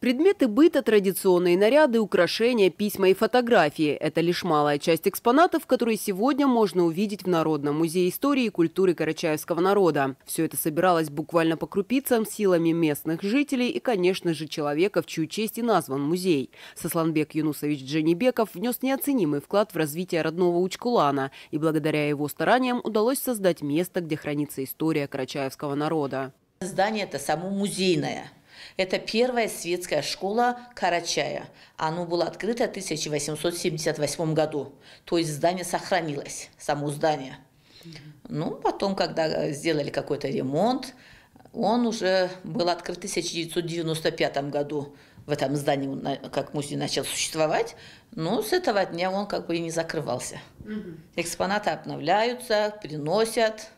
Предметы быта, традиционные наряды, украшения, письма и фотографии – это лишь малая часть экспонатов, которые сегодня можно увидеть в Народном музее истории и культуры карачаевского народа. Все это собиралось буквально по крупицам силами местных жителей и, конечно же, человека, в чью честь и назван музей. Сосланбек Юнусович Дженибеков внес неоценимый вклад в развитие родного Учкулана, и благодаря его стараниям удалось создать место, где хранится история карачаевского народа. Здание – это само музейное – это первая светская школа Карачая. Оно было открыто в 1878 году. То есть здание сохранилось, само здание. Ну, потом, когда сделали какой-то ремонт, он уже был открыт в 1995 году. В этом здании, он как музей начал существовать, но с этого дня он как бы и не закрывался. Экспонаты обновляются, приносят.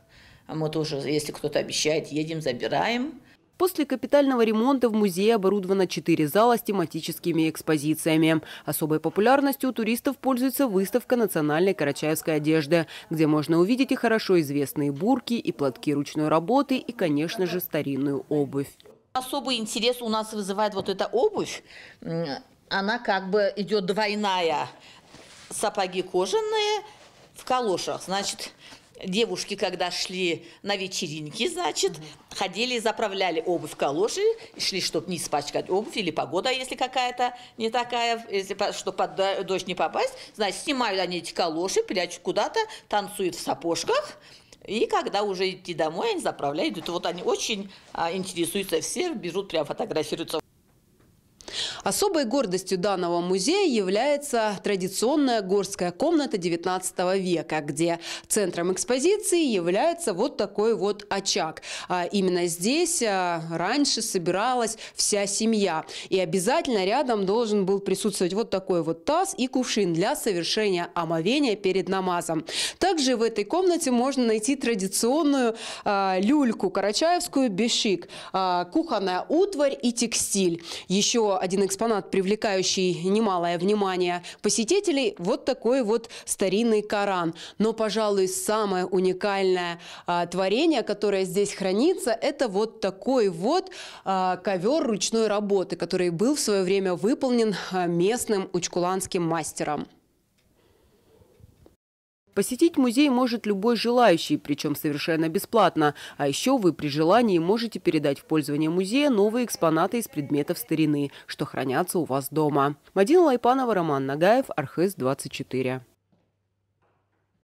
Мы тоже, если кто-то обещает, едем, забираем. После капитального ремонта в музее оборудовано четыре зала с тематическими экспозициями. Особой популярностью у туристов пользуется выставка национальной карачаевской одежды, где можно увидеть и хорошо известные бурки, и платки ручной работы, и, конечно же, старинную обувь. Особый интерес у нас вызывает вот эта обувь. Она как бы идет двойная. Сапоги кожаные в калошах. Значит, девушки, когда шли на вечеринки, значит, угу. ходили, заправляли обувь калоши, шли, чтобы не испачкать обувь, или погода, если какая-то не такая, если, чтобы под дождь не попасть, значит, снимают они эти калоши, прячут куда-то, танцуют в сапожках, и когда уже идти домой, они заправляют. вот они очень а, интересуются все, берут, прям фотографируются. Особой гордостью данного музея является традиционная горская комната XIX века, где центром экспозиции является вот такой вот очаг. А именно здесь а, раньше собиралась вся семья. И обязательно рядом должен был присутствовать вот такой вот таз и кувшин для совершения омовения перед намазом. Также в этой комнате можно найти традиционную а, люльку карачаевскую бешик, а, кухонная утварь и текстиль. Еще один экспозиция экспонат, привлекающий немалое внимание посетителей, вот такой вот старинный Коран. Но, пожалуй, самое уникальное а, творение, которое здесь хранится, это вот такой вот а, ковер ручной работы, который был в свое время выполнен а, местным учкуланским мастером. Посетить музей может любой желающий, причем совершенно бесплатно. А еще вы при желании можете передать в пользование музея новые экспонаты из предметов старины, что хранятся у вас дома. Мадина Лайпанова, Роман Нагаев, Архыз 24.